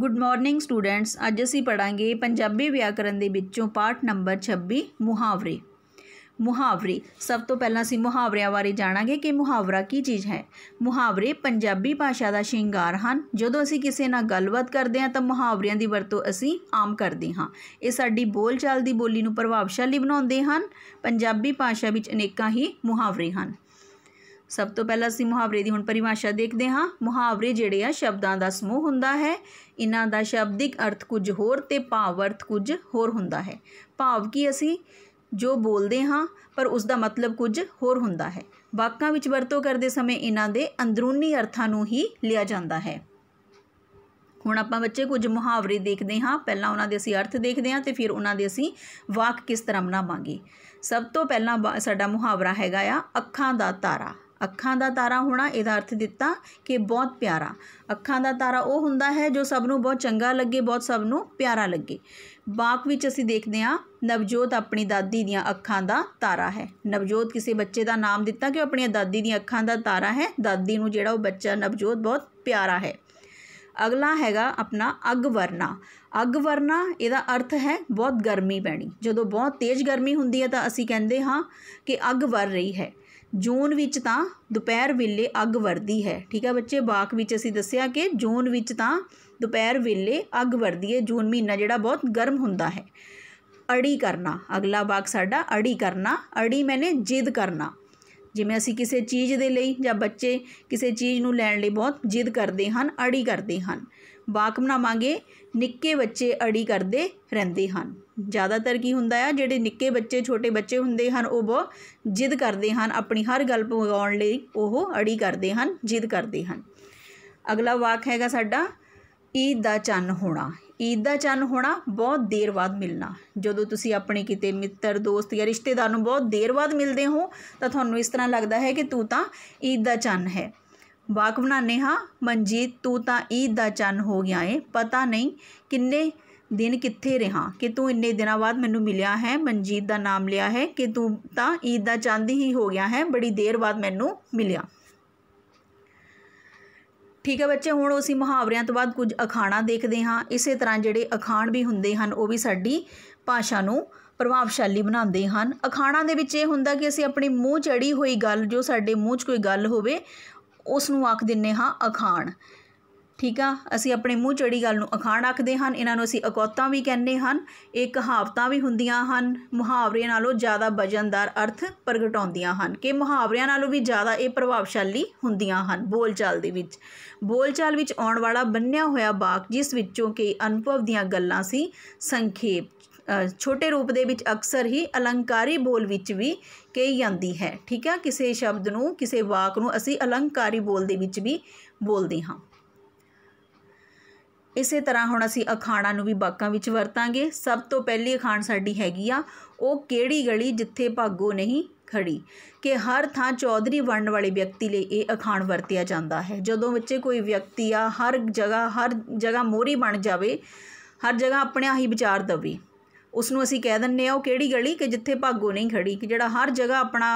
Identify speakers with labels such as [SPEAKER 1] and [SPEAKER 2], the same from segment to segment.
[SPEAKER 1] good morning students ਅੱਜ ਅਸੀਂ ਪੜਾਂਗੇ ਪੰਜਾਬੀ ਵਿਆਕਰਨ ਦੇ ਵਿੱਚੋਂ ਪਾਠ ਨੰਬਰ 26 ਮੁਹਾਵਰੇ ਮੁਹਾਵਰੇ ਸਭ ਤੋਂ ਪਹਿਲਾਂ ਅਸੀਂ ਮੁਹਾਵਰਿਆਂ ਬਾਰੇ ਜਾਣਾਂਗੇ ਕਿ ਮੁਹਾਵਰਾ ਕੀ ਚੀਜ਼ ਹੈ ਮੁਹਾਵਰੇ ਪੰਜਾਬੀ ਭਾਸ਼ਾ ਦਾ ਸ਼ਿੰਗਾਰ ਹਨ ਜਦੋਂ ਅਸੀਂ ਕਿਸੇ ਨਾਲ ਗੱਲਬਾਤ ਕਰਦੇ ਹਾਂ ਤਾਂ ਮੁਹਾਵਰਿਆਂ ਦੀ ਵਰਤੋਂ ਅਸੀਂ ਆਮ ਕਰਦੇ ਹਾਂ ਇਹ ਸਾਡੀ ਬੋਲਚਾਲ ਦੀ ਬੋਲੀ ਨੂੰ ਪ੍ਰਭਾਵਸ਼ਾਲੀ ਬਣਾਉਂਦੇ ਹਨ ਪੰਜਾਬੀ ਭਾਸ਼ਾ ਵਿੱਚ ਅਨੇਕਾਂ ਹੀ ਮੁਹਾਵਰੇ ਹਨ ਸਭ ਤੋਂ ਪਹਿਲਾਂ ਅਸੀਂ ਮੁਹਾਵਰੇ ਦੀ ਹੁਣ ਪਰਿਭਾਸ਼ਾ ਦੇਖਦੇ ਹਾਂ ਮੁਹਾਵਰੇ ਜਿਹੜੇ ਆ ਸ਼ਬਦਾਂ ਦਾ ਸਮੂਹ ਹੁੰਦਾ ਹੈ ਇਹਨਾਂ ਦਾ ਸ਼ਬਦਿਕ ਅਰਥ ਕੁਝ ਹੋਰ ਤੇ ਭਾਵ ਅਰਥ ਕੁਝ ਹੋਰ ਹੁੰਦਾ ਹੈ ਭਾਵ ਕੀ ਅਸੀਂ ਜੋ ਬੋਲਦੇ ਹਾਂ ਪਰ ਉਸ ਦਾ ਮਤਲਬ ਕੁਝ ਹੋਰ ਹੁੰਦਾ ਹੈ ਵਾਕਾਂ ਵਿੱਚ ਵਰਤੋਂ ਕਰਦੇ ਸਮੇਂ ਇਹਨਾਂ ਦੇ ਅੰਦਰੂਨੀ ਅਰਥਾਂ ਨੂੰ ਹੀ ਲਿਆ ਜਾਂਦਾ ਹੈ ਹੁਣ ਆਪਾਂ ਬੱਚੇ ਕੁਝ ਮੁਹਾਵਰੇ ਦੇਖਦੇ ਹਾਂ ਪਹਿਲਾਂ ਉਹਨਾਂ ਦੇ ਅਸੀਂ ਅਰਥ ਦੇਖਦੇ ਹਾਂ ਤੇ ਫਿਰ ਉਹਨਾਂ ਦੇ ਅਸੀਂ ਵਾਕ ਕਿਸ ਤਰ੍ਹਾਂ ਬਣਾਵਾਂਗੇ ਸਭ ਤੋਂ ਪਹਿਲਾਂ ਸਾਡਾ ਮੁਹਾਵਰਾ ਹੈਗਾ ਆ ਅੱਖਾਂ ਦਾ ਤਾਰਾ ਅੱਖਾਂ ਦਾ ਤਾਰਾ ਹੋਣਾ ਇਹਦਾ ਅਰਥ ਦਿੱਤਾ ਕਿ ਬਹੁਤ ਪਿਆਰਾ ਅੱਖਾਂ ਦਾ ਤਾਰਾ ਉਹ ਹੁੰਦਾ ਹੈ ਜੋ ਸਭ ਨੂੰ ਬਹੁਤ ਚੰਗਾ ਲੱਗੇ ਬਹੁਤ ਸਭ ਨੂੰ ਪਿਆਰਾ ਲੱਗੇ ਬਾਕ ਵਿੱਚ ਅਸੀਂ ਦੇਖਦੇ ਹਾਂ ਨਵਜੋਤ ਆਪਣੀ ਦਾਦੀ ਦੀਆਂ ਅੱਖਾਂ ਦਾ ਤਾਰਾ ਹੈ ਨਵਜੋਤ ਕਿਸੇ ਬੱਚੇ ਦਾ ਨਾਮ ਦਿੱਤਾ ਕਿ ਉਹ ਆਪਣੀ ਦਾਦੀ ਦੀਆਂ ਅੱਖਾਂ ਦਾ ਤਾਰਾ ਹੈ ਦਾਦੀ ਨੂੰ ਜਿਹੜਾ ਉਹ ਬੱਚਾ ਨਵਜੋਤ ਬਹੁਤ ਪਿਆਰਾ ਹੈ ਅਗਲਾ ਹੈਗਾ ਆਪਣਾ ਅਗ ਵਰਨਾ ਅਗ ਵਰਨਾ ਇਹਦਾ ਅਰਥ ਹੈ ਬਹੁਤ ਗਰਮੀ ਪੈਣੀ ਜਦੋਂ ਬਹੁਤ ਤੇਜ਼ ਗਰਮੀ ਹੁੰਦੀ ਹੈ ਤਾਂ ਅਸੀਂ ਕਹਿੰਦੇ ਹਾਂ ਕਿ ਅੱਗ ਵਰ ਰਹੀ ਹੈ ਜੂਨ ਵਿੱਚ ਤਾਂ ਦੁਪਹਿਰ ਵੇਲੇ ਅੱਗ ਵਰਦੀ ਹੈ ਠੀਕ ਹੈ ਬੱਚੇ ਬਾਕ ਵਿੱਚ ਅਸੀਂ ਦੱਸਿਆ ਕਿ ਜੂਨ ਵਿੱਚ ਤਾਂ ਦੁਪਹਿਰ ਵੇਲੇ ਅੱਗ ਵਰਦੀ ਹੈ ਜੂਨ ਮਹੀਨਾ ਜਿਹੜਾ ਬਹੁਤ ਗਰਮ ਹੁੰਦਾ ਹੈ ਅੜੀ ਕਰਨਾ ਅਗਲਾ ਬਾਕ ਸਾਡਾ ਅੜੀ ਕਰਨਾ ਅੜੀ ਮੈਨੇ ਜਿੱਦ ਕਰਨਾ ਜਿਵੇਂ ਅਸੀਂ ਕਿਸੇ ਚੀਜ਼ ਦੇ ਲਈ ਜਾਂ ਬੱਚੇ ਕਿਸੇ ਚੀਜ਼ ਨੂੰ ਲੈਣ ਲਈ ਬਹੁਤ ਜਿੱਦ ਕਰਦੇ ਹਨ ਅੜੀ ਕਰਦੇ ਹਨ ਵਾਕ ਬਣਾਵਾਂਗੇ ਨਿੱਕੇ ਬੱਚੇ ਅੜੀ ਕਰਦੇ ਰਹਿੰਦੇ ਹਨ ਜ਼ਿਆਦਾਤਰ ਕੀ ਹੁੰਦਾ ਆ ਜਿਹੜੇ ਨਿੱਕੇ ਬੱਚੇ ਛੋਟੇ ਬੱਚੇ ਹੁੰਦੇ ਹਨ ਉਹ ਬਹੁਤ ਜਿੱਦ ਕਰਦੇ ਹਨ ਆਪਣੀ ਹਰ ਗੱਲ ਪਹੁੰਚਾਉਣ ਲਈ ਉਹ ਅੜੀ ਕਰਦੇ ਹਨ ਜਿੱਦ ਕਰਦੇ ਹਨ ਅਗਲਾ ਵਾਕ ਹੈਗਾ ਸਾਡਾ ਈਦ ਦਾ ਚੰਨ ਹੋਣਾ ਈਦ ਦਾ ਚੰਨ ਹੋਣਾ ਬਹੁਤ ਦੇਰ ਬਾਅਦ ਮਿਲਣਾ ਜਦੋਂ ਤੁਸੀਂ ਆਪਣੇ ਕਿਤੇ ਮਿੱਤਰ ਦੋਸਤ ਜਾਂ ਰਿਸ਼ਤੇਦਾਰ ਨੂੰ ਬਹੁਤ ਦੇਰ ਬਾਅਦ ਮਿਲਦੇ ਹੋ ਤਾਂ ਤੁਹਾਨੂੰ ਇਸ ਤਰ੍ਹਾਂ ਲੱਗਦਾ ਹੈ ਕਿ ਤੂੰ ਤਾਂ ਈਦ ਦਾ ਚੰਨ ਹੈ ਵਾਕ ਬਣਾਨੇ ਹਾਂ ਮਨਜੀਤ ਤੂੰ ਤਾਂ ਈਦ ਦਾ ਚੰਨ ਹੋ ਗਿਆ ਏ ਪਤਾ ਨਹੀਂ ਕਿੰਨੇ ਦਿਨ ਕਿੱਥੇ ਰਹਾ ਕਿ ਤੂੰ ਇੰਨੇ ਦਿਨਾਂ ਬਾਅਦ ਮੈਨੂੰ ਮਿਲਿਆ ਹੈ ਮਨਜੀਤ ਦਾ ਨਾਮ ਲਿਆ ਹੈ ਕਿ ਤੂੰ ਤਾਂ ਈਦ ਦਾ ਚੰਦ ਹੀ ਹੋ ਗਿਆ ਹੈ ਬੜੀ ਦੇਰ ਬਾਅਦ ਮੈਨੂੰ ਮਿਲਿਆ ਠੀਕ ਹੈ ਬੱਚੇ ਹੁਣ ਅਸੀਂ ਮੁਹਾਵਰਿਆਂ ਤੋਂ ਬਾਅਦ ਕੁਝ ਅਖਾਣਾ ਦੇਖਦੇ ਹਾਂ ਇਸੇ ਤਰ੍ਹਾਂ ਜਿਹੜੇ ਅਖਾਣ ਵੀ ਹੁੰਦੇ ਹਨ ਉਹ ਵੀ ਸਾਡੀ ਭਾਸ਼ਾ ਨੂੰ ਪ੍ਰਭਾਵਸ਼ਾਲੀ ਬਣਾਉਂਦੇ ਹਨ ਅਖਾਣਾ ਦੇ ਵਿੱਚ ਇਹ ਹੁੰਦਾ ਕਿ ਅਸੀਂ ਆਪਣੀ ਮੂੰਹ ਚੜੀ ਹੋਈ ਗੱਲ ਜੋ ਸਾਡੇ ਮੂੰਹ 'ਚ ਕੋਈ ਗੱਲ ਹੋਵੇ ਉਸ ਨੂੰ ਆਖ ਦਿੰਨੇ ਹਾਂ ਅਖਾਣ ਠੀਕ ਆ ਅਸੀਂ ਆਪਣੇ ਮੂੰਹ ਚੜੀ ਗੱਲ ਨੂੰ ਅਖਾਣ ਆਖਦੇ ਹਨ ਇਹਨਾਂ ਨੂੰ ਅਸੀਂ ਅਕੋਤਾਂ ਵੀ ਕਹਿੰਦੇ ਹਨ ਇਹ ਕਹਾਵਤਾਂ ਵੀ ਹੁੰਦੀਆਂ ਹਨ ਮੁਹਾਵਰੇ ਨਾਲੋਂ ਜ਼ਿਆਦਾ ਵਜਨਦਾਰ ਅਰਥ ਪ੍ਰਗਟਾਉਂਦੀਆਂ ਹਨ ਕਿ ਮੁਹਾਵਰਿਆਂ ਨਾਲੋਂ ਵੀ ਜ਼ਿਆਦਾ ਇਹ ਪ੍ਰਭਾਵਸ਼ਾਲੀ ਹੁੰਦੀਆਂ ਹਨ ਬੋਲਚਾਲ ਦੇ ਵਿੱਚ ਬੋਲਚਾਲ ਵਿੱਚ ਆਉਣ ਵਾਲਾ ਬੰਨਿਆ ਹੋਇਆ ਬਾਕ ਜਿਸ ਵਿੱਚੋਂ ਕਿ ਅਨੁਭਵ ਦੀਆਂ ਗੱਲਾਂ ਸੀ ਸੰਖੇਪ ਛੋਟੇ ਰੂਪ ਦੇ ਵਿੱਚ ਅਕਸਰ ਹੀ ਅਲੰਕਾਰੀ ਬੋਲ ਵਿੱਚ ਵੀ ਕਹੀ ਜਾਂਦੀ ਹੈ ਠੀਕ ਹੈ ਕਿਸੇ ਸ਼ਬਦ ਨੂੰ ਕਿਸੇ ਵਾਕ ਨੂੰ ਅਸੀਂ ਅਲੰਕਾਰੀ ਬੋਲ ਦੇ ਵਿੱਚ ਵੀ ਬੋਲਦੇ ਹਾਂ ਇਸੇ ਤਰ੍ਹਾਂ ਹੁਣ ਅਸੀਂ ਅਖਾਣਾ ਨੂੰ ਵੀ ਬਾਕਾਂ ਵਿੱਚ ਵਰਤਾਂਗੇ ਸਭ ਤੋਂ ਪਹਿਲੀ ਅਖਾਣ ਸਾਡੀ ਹੈਗੀ ਆ ਉਹ ਕਿਹੜੀ ਗਲੀ ਜਿੱਥੇ ਭਾਗੋ ਨਹੀਂ ਖੜੀ ਕਿ ਹਰ ਥਾਂ ਚੌਧਰੀ ਬਣਨ ਵਾਲੇ ਵਿਅਕਤੀ ਲਈ ਇਹ ਅਖਾਣ ਵਰਤਿਆ ਜਾਂਦਾ ਹੈ ਜਦੋਂ ਬੱਚੇ ਕੋਈ ਵਿਅਕਤੀ ਆ ਹਰ ਜਗ੍ਹਾ ਹਰ ਜਗ੍ਹਾ ਮੋਰੀ ਬਣ ਜਾਵੇ ਹਰ ਜਗ੍ਹਾ ਆਪਣੇ ਆਹੀ ਵਿਚਾਰ ਦਵੇ ਉਸ ਨੂੰ ਅਸੀਂ ਕਹਿ ਦਿੰਨੇ ਆ ਉਹ ਕਿਹੜੀ ਗਲੀ ਕਿ ਜਿੱਥੇ ਭਾਗੋ ਨਹੀਂ ਖੜੀ ਕਿ ਜਿਹੜਾ ਹਰ ਜਗ੍ਹਾ ਆਪਣਾ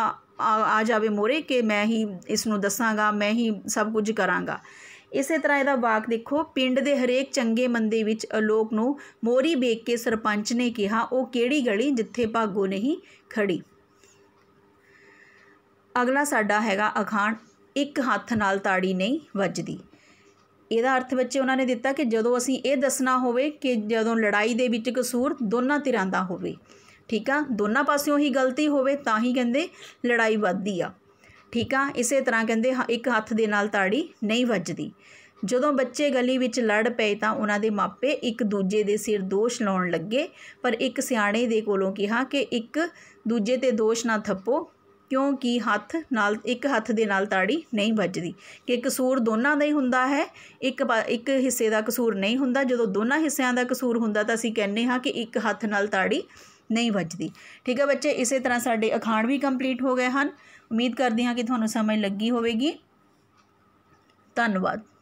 [SPEAKER 1] ਆ ਜਾਵੇ ਮੋਰੇ ਕਿ ਮੈਂ ਹੀ ਇਸ ਨੂੰ ਦੱਸਾਂਗਾ ਮੈਂ ਹੀ ਸਭ ਕੁਝ ਕਰਾਂਗਾ ਇਸੇ ਤਰ੍ਹਾਂ ਇਹਦਾ ਵਾਕ ਦੇਖੋ ਪਿੰਡ ਦੇ ਹਰੇਕ ਚੰਗੇ ਮੰਦੇ ਵਿੱਚ ਅਲੋਕ ਨੂੰ ਮੋਰੀ ਵੇਖ ਕੇ ਸਰਪੰਚ ਨੇ ਕਿਹਾ ਉਹ ਕਿਹੜੀ ਗਲੀ ਜਿੱਥੇ ਭਾਗੋ ਨਹੀਂ ਖੜੀ ਅਗਲਾ ਸਾਡਾ ਹੈਗਾ ਅਖਾਣ ਇੱਕ ਹੱਥ ਨਾਲ ਤਾੜੀ ਨਹੀਂ ਵੱਜਦੀ ਇਹਦਾ ਅਰਥ ਬੱਚੇ ਉਹਨਾਂ ਨੇ ਦਿੱਤਾ ਕਿ ਜਦੋਂ ਅਸੀਂ ਇਹ ਦੱਸਣਾ ਹੋਵੇ ਕਿ ਜਦੋਂ ਲੜਾਈ ਦੇ ਵਿੱਚ ਕਸੂਰ ਦੋਨਾਂ ਧਿਰਾਂ ਦਾ ਹੋਵੇ ਠੀਕ ਆ ਦੋਨਾਂ ਪਾਸਿਓਂ ਹੀ ਗਲਤੀ ਹੋਵੇ ਤਾਂ ਹੀ ਕਹਿੰਦੇ ਲੜਾਈ ਵੱਧਦੀ ਆ ਠੀਕ ਆ ਇਸੇ ਤਰ੍ਹਾਂ ਕਹਿੰਦੇ ਇੱਕ ਹੱਥ ਦੇ ਨਾਲ ਤਾੜੀ ਨਹੀਂ ਵੱਜਦੀ ਜਦੋਂ ਬੱਚੇ ਗਲੀ ਵਿੱਚ ਲੜ ਪਏ ਤਾਂ ਉਹਨਾਂ ਦੇ ਮਾਪੇ ਇੱਕ ਦੂਜੇ ਦੇ ਸਿਰ ਦੋਸ਼ ਲਾਉਣ ਲੱਗੇ ਪਰ ਇੱਕ ਸਿਆਣੇ ਦੇ ਕੋਲੋਂ ਕਿਹਾ ਕਿ ਇੱਕ ਦੂਜੇ ਤੇ ਦੋਸ਼ ਨਾ ਥੱਪੋ ਕਿਉਂਕਿ ਹੱਥ ਨਾਲ ਇੱਕ ਹੱਥ ਦੇ ਨਾਲ ਤਾੜੀ ਨਹੀਂ ਵੱਜਦੀ ਕਿ ਕਸੂਰ ਦੋਨਾਂ ਦਾ ਹੀ ਹੁੰਦਾ ਹੈ ਇੱਕ ਇੱਕ ਹਿੱਸੇ ਦਾ ਕਸੂਰ ਨਹੀਂ ਹੁੰਦਾ ਜਦੋਂ ਦੋਨਾਂ ਹਿੱਸਿਆਂ ਦਾ ਕਸੂਰ ਹੁੰਦਾ ਤਾਂ ਅਸੀਂ ਕਹਿੰਦੇ ਹਾਂ ਕਿ ਇੱਕ ਹੱਥ ਨਾਲ ਤਾੜੀ ਨਹੀਂ ਵੱਜਦੀ ਠੀਕ ਹੈ ਬੱਚੇ ਇਸੇ ਤਰ੍ਹਾਂ ਸਾਡੇ ਅਖਾਣ ਵੀ ਕੰਪਲੀਟ ਹੋ ਗਏ ਹਨ ਉਮੀਦ ਕਰਦੀ ਹਾਂ ਕਿ ਤੁਹਾਨੂੰ ਸਮਝ ਲੱਗੀ ਹੋਵੇਗੀ ਧੰਨਵਾਦ